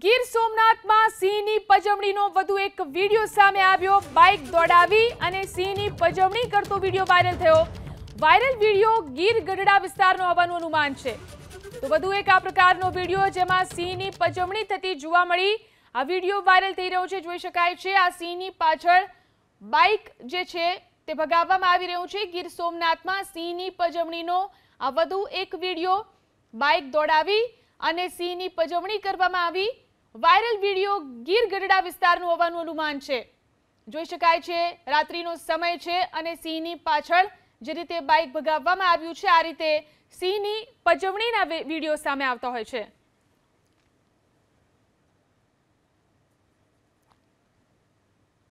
ગીર સોમનાથમાં સિંહની પજવણીનો વધુ એક વિડીયો સામે આવ્યો બાઇક દોડાવી અને સિંહની પજવણી કરતો વિડીયો વાયરલ થયો વાયરલ વિડીયો ગીર ગઢડા વિસ્તારનો હોવાનું અનુમાન છે તો વધુ એક આ પ્રકારનો વિડીયો જેમાં સિંહની પજવણી થતી જોવા મળી આ વિડીયો વાયરલ થઈ રહ્યો છે જોઈ શકાય છે આ સિંહની પાછળ બાઇક જે છે તે ભગાવવામાં આવી રહ્યું છે ગીર સોમનાથમાં સિંહની પજવણીનો આ વધુ એક વિડીયો બાઇક દોડાવી અને સિંહની પજવણી કરવામાં આવી વાયરલ વિડીયો ગીર ગઢડા વિસ્તારનું હોવાનું અનુમાન છે જોઈ શકાય છે રાત્રિનો સમય છે અને સિંહની પાછળ જે રીતે બાઇક ભગાવવામાં આવ્યું છે આ રીતે સિંહની પજવણીના વિડીયો સામે આવતા હોય છે